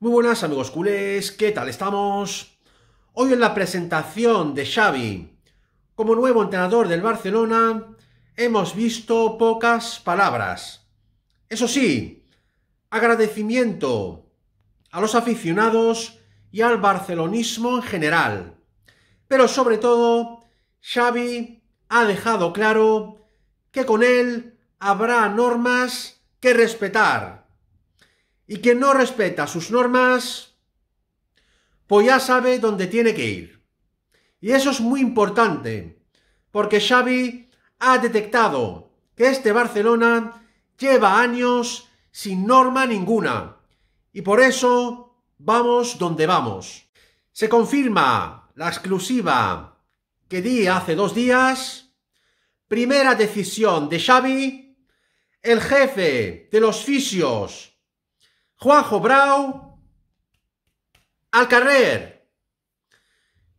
Muy buenas amigos culés, ¿qué tal estamos? Hoy en la presentación de Xavi como nuevo entrenador del Barcelona hemos visto pocas palabras. Eso sí, agradecimiento a los aficionados y al barcelonismo en general. Pero sobre todo, Xavi ha dejado claro que con él habrá normas que respetar y quien no respeta sus normas, pues ya sabe dónde tiene que ir. Y eso es muy importante, porque Xavi ha detectado que este Barcelona lleva años sin norma ninguna. Y por eso vamos donde vamos. Se confirma la exclusiva que di hace dos días. Primera decisión de Xavi. El jefe de los fisios Juanjo Brau al carrer.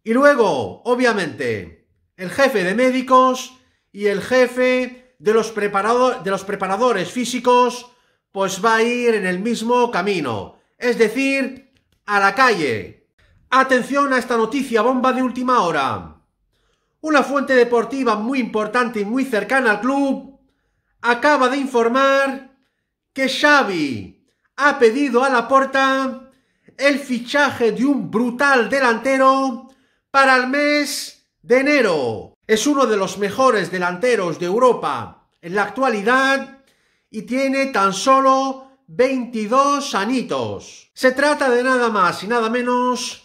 Y luego, obviamente, el jefe de médicos y el jefe de los, de los preparadores físicos, pues va a ir en el mismo camino. Es decir, a la calle. Atención a esta noticia bomba de última hora. Una fuente deportiva muy importante y muy cercana al club acaba de informar que Xavi ha pedido a la porta el fichaje de un brutal delantero para el mes de enero. Es uno de los mejores delanteros de Europa en la actualidad y tiene tan solo 22 anitos. Se trata de nada más y nada menos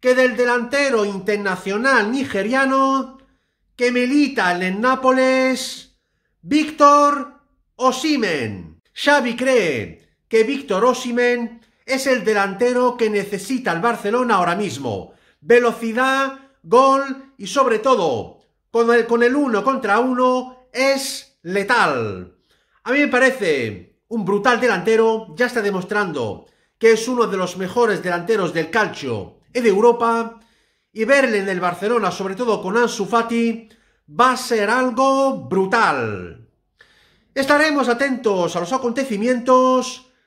que del delantero internacional nigeriano que milita en el Nápoles, Víctor Osimen. Xavi cree que Víctor Osimen es el delantero que necesita el Barcelona ahora mismo. Velocidad, gol y sobre todo, con el, con el uno contra uno es letal. A mí me parece un brutal delantero, ya está demostrando que es uno de los mejores delanteros del calcio y de Europa, y verle en el Barcelona, sobre todo con Ansu Fati, va a ser algo brutal. Estaremos atentos a los acontecimientos